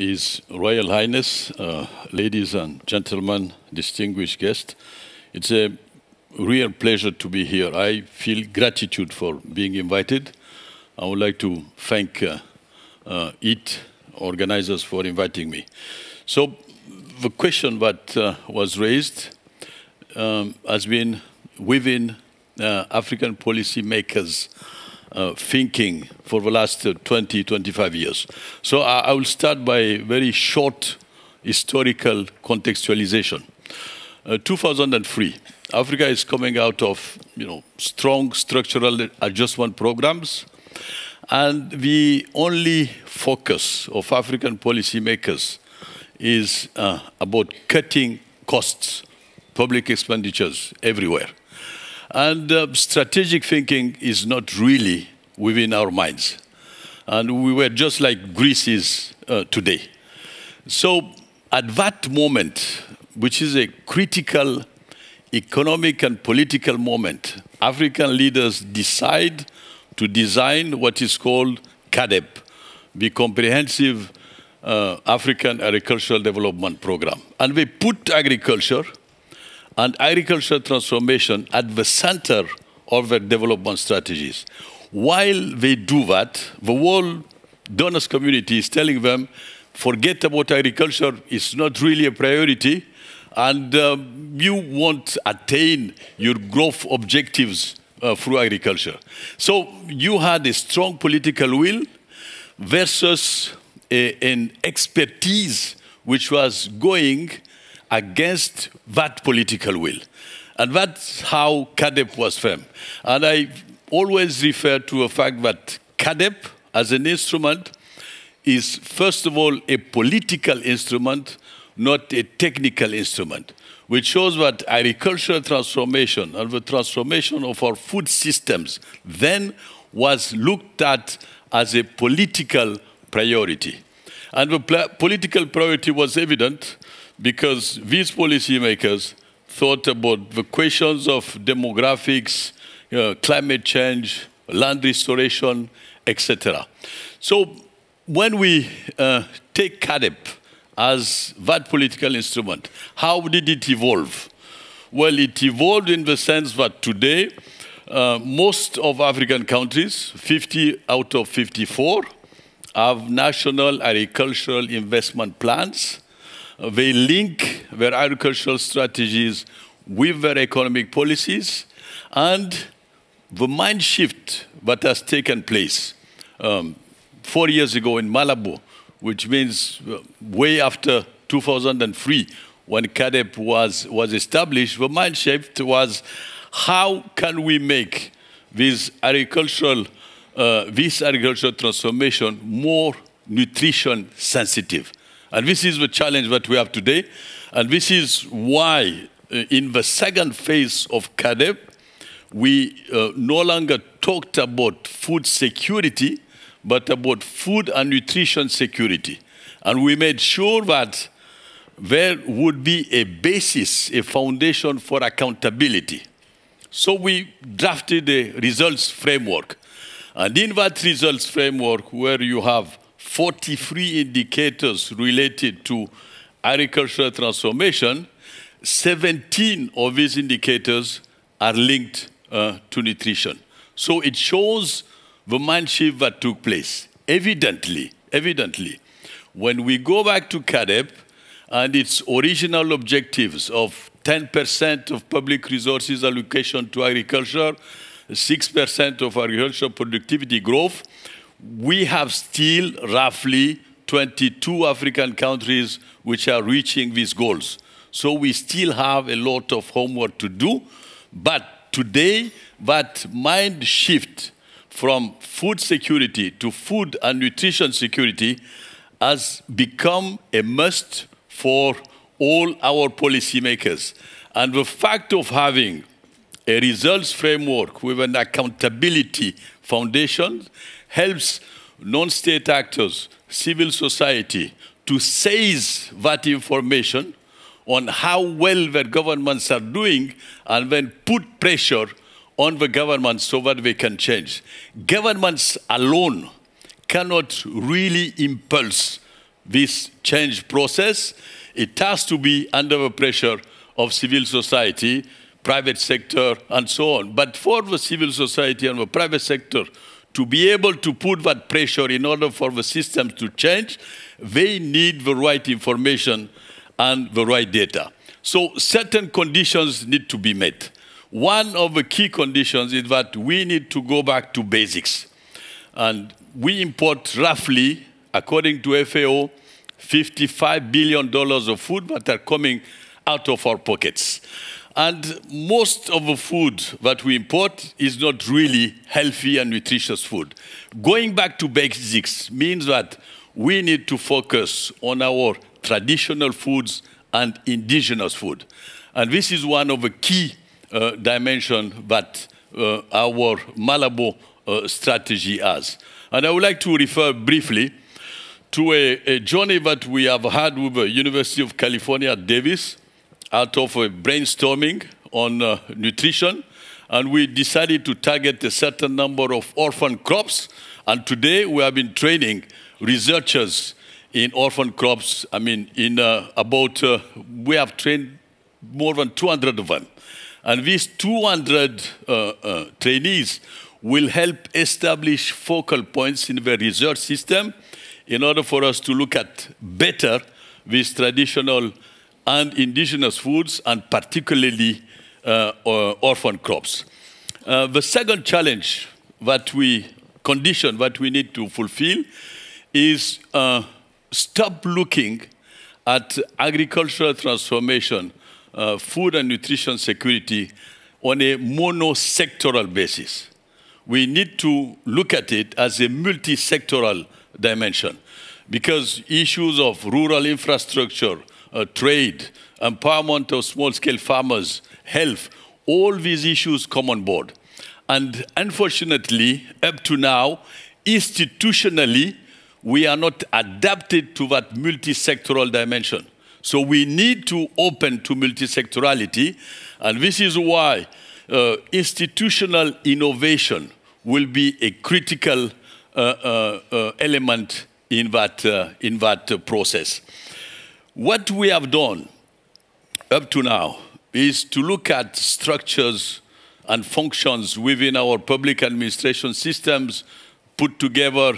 His Royal Highness, uh, ladies and gentlemen, distinguished guests, it's a real pleasure to be here. I feel gratitude for being invited. I would like to thank uh, uh, IT organizers for inviting me. So the question that uh, was raised um, has been within uh, African policymakers' Uh, thinking for the last uh, 20, 25 years. So I, I will start by a very short historical contextualization. Uh, 2003, Africa is coming out of you know strong structural adjustment programs, and the only focus of African policymakers is uh, about cutting costs, public expenditures everywhere. And uh, strategic thinking is not really within our minds. And we were just like Greece is uh, today. So at that moment, which is a critical economic and political moment, African leaders decide to design what is called CADEP, the Comprehensive uh, African Agricultural Development Program. And they put agriculture and agricultural transformation at the center of their development strategies. While they do that, the world donors community is telling them, forget about agriculture, it's not really a priority, and um, you won't attain your growth objectives uh, through agriculture. So you had a strong political will versus a, an expertise which was going against that political will. And that's how CADEP was formed. And I always refer to the fact that CADEP, as an instrument, is first of all a political instrument, not a technical instrument, which shows that agricultural transformation and the transformation of our food systems then was looked at as a political priority. And the political priority was evident because these policymakers thought about the questions of demographics, uh, climate change, land restoration, etc. So when we uh, take CADEP as that political instrument, how did it evolve? Well, it evolved in the sense that today, uh, most of African countries, 50 out of 54, have national agricultural investment plans we link their agricultural strategies with their economic policies and the mind shift that has taken place um, four years ago in Malabo, which means uh, way after 2003 when CADEP was, was established, the mind shift was how can we make this agricultural, uh, this agricultural transformation more nutrition sensitive? And this is the challenge that we have today. And this is why, uh, in the second phase of CADEP, we uh, no longer talked about food security, but about food and nutrition security. And we made sure that there would be a basis, a foundation for accountability. So we drafted a results framework. And in that results framework, where you have 43 indicators related to agricultural transformation, 17 of these indicators are linked uh, to nutrition. So it shows the mind shift that took place. Evidently, evidently, when we go back to CADEP and its original objectives of 10% of public resources allocation to agriculture, 6% of agricultural productivity growth, we have still roughly 22 African countries which are reaching these goals. So we still have a lot of homework to do. But today, that mind shift from food security to food and nutrition security has become a must for all our policymakers. And the fact of having a results framework with an accountability foundation helps non-state actors, civil society, to seize that information on how well their governments are doing and then put pressure on the governments so that they can change. Governments alone cannot really impulse this change process. It has to be under the pressure of civil society, private sector, and so on. But for the civil society and the private sector to be able to put that pressure in order for the systems to change, they need the right information and the right data. So certain conditions need to be met. One of the key conditions is that we need to go back to basics. And we import roughly, according to FAO, $55 billion of food that are coming out of our pockets. And most of the food that we import is not really healthy and nutritious food. Going back to basics means that we need to focus on our traditional foods and indigenous food. And this is one of the key uh, dimensions that uh, our Malabo uh, strategy has. And I would like to refer briefly to a, a journey that we have had with the University of California, Davis, out of a brainstorming on uh, nutrition, and we decided to target a certain number of orphan crops. And today we have been training researchers in orphan crops. I mean, in uh, about, uh, we have trained more than 200 of them. And these 200 uh, uh, trainees will help establish focal points in the research system in order for us to look at better these traditional and indigenous foods, and particularly uh, orphan crops. Uh, the second challenge that we condition that we need to fulfill is uh, stop looking at agricultural transformation, uh, food and nutrition security on a mono-sectoral basis. We need to look at it as a multi-sectoral dimension because issues of rural infrastructure, uh, trade, empowerment of small-scale farmers, health, all these issues come on board. And unfortunately, up to now, institutionally, we are not adapted to that multi-sectoral dimension. So we need to open to multi-sectorality, and this is why uh, institutional innovation will be a critical uh, uh, uh element in that, uh, in that uh, process. What we have done up to now is to look at structures and functions within our public administration systems, put together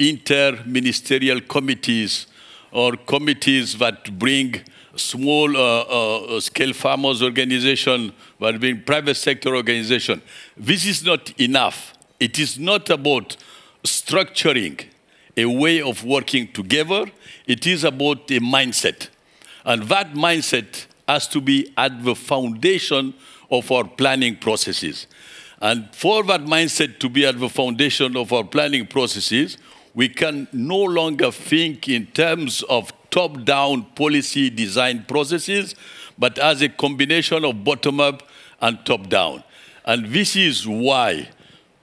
inter-ministerial committees or committees that bring small uh, uh, uh scale farmers organization, but being private sector organization. This is not enough. It is not about structuring a way of working together. It is about a mindset. And that mindset has to be at the foundation of our planning processes. And for that mindset to be at the foundation of our planning processes, we can no longer think in terms of top-down policy design processes, but as a combination of bottom-up and top-down. And this is why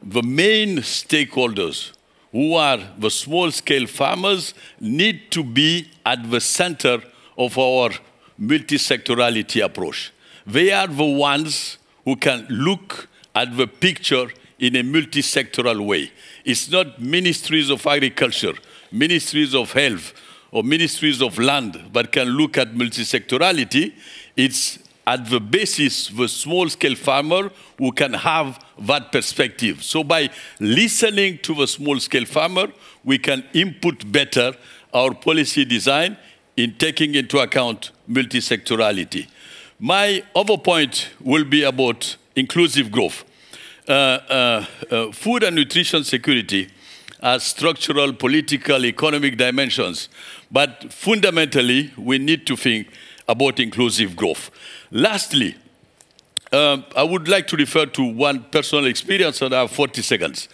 the main stakeholders who are the small scale farmers need to be at the center of our multi-sectorality approach. They are the ones who can look at the picture in a multi-sectoral way. It's not ministries of agriculture, ministries of health, or ministries of land that can look at multi-sectorality. It's at the basis the small scale farmer who can have that perspective. So by listening to the small scale farmer, we can input better our policy design in taking into account multisectorality. My other point will be about inclusive growth. Uh, uh, uh, food and nutrition security has structural, political, economic dimensions, but fundamentally we need to think about inclusive growth. Lastly, um, I would like to refer to one personal experience and I have 40 seconds.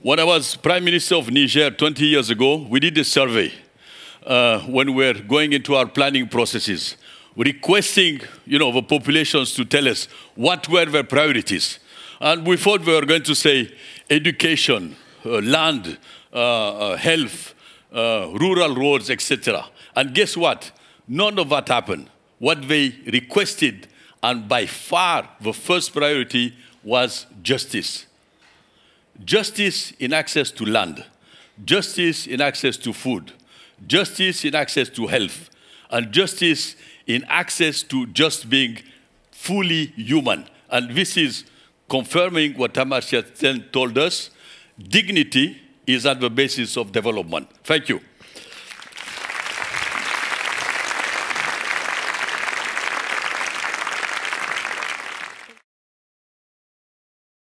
When I was Prime Minister of Niger 20 years ago, we did a survey uh, when we were going into our planning processes, requesting you know, the populations to tell us what were their priorities. And we thought we were going to say education, uh, land, uh, uh health, uh, rural roads, etc. And guess what? none of that happened. What they requested, and by far the first priority, was justice. Justice in access to land, justice in access to food, justice in access to health, and justice in access to just being fully human. And this is confirming what Amartya Sen told us. Dignity is at the basis of development. Thank you.